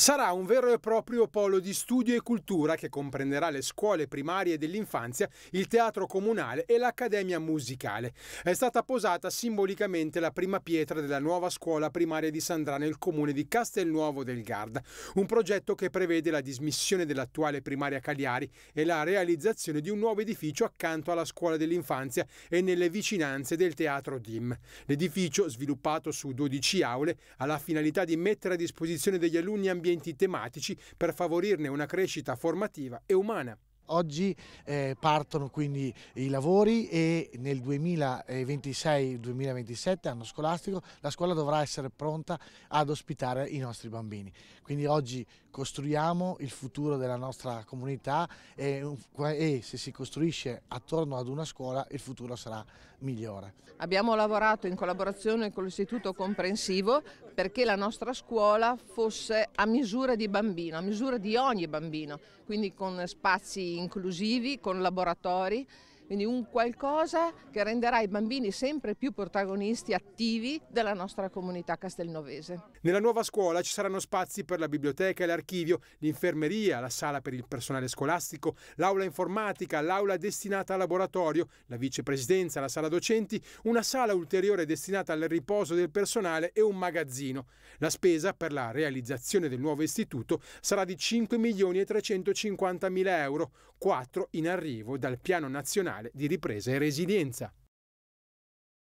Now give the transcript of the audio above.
Sarà un vero e proprio polo di studio e cultura che comprenderà le scuole primarie dell'infanzia, il teatro comunale e l'accademia musicale. È stata posata simbolicamente la prima pietra della nuova scuola primaria di Sandra nel comune di Castelnuovo del Garda, un progetto che prevede la dismissione dell'attuale primaria Cagliari e la realizzazione di un nuovo edificio accanto alla scuola dell'infanzia e nelle vicinanze del teatro DIM. L'edificio, sviluppato su 12 aule, ha la finalità di mettere a disposizione degli alunni ambientali ambienti tematici per favorirne una crescita formativa e umana. Oggi eh, partono quindi i lavori e nel 2026-2027, anno scolastico, la scuola dovrà essere pronta ad ospitare i nostri bambini. Quindi oggi costruiamo il futuro della nostra comunità e, e se si costruisce attorno ad una scuola il futuro sarà migliore. Abbiamo lavorato in collaborazione con l'Istituto Comprensivo perché la nostra scuola fosse a misura di bambino, a misura di ogni bambino, quindi con spazi inclusivi, con laboratori quindi un qualcosa che renderà i bambini sempre più protagonisti attivi della nostra comunità castelnovese. Nella nuova scuola ci saranno spazi per la biblioteca e l'archivio, l'infermeria, la sala per il personale scolastico, l'aula informatica, l'aula destinata al laboratorio, la vicepresidenza, la sala docenti, una sala ulteriore destinata al riposo del personale e un magazzino. La spesa per la realizzazione del nuovo istituto sarà di 5 milioni e 350 mila euro, 4 in arrivo dal piano nazionale Nazionale di Ripresa e Resilienza.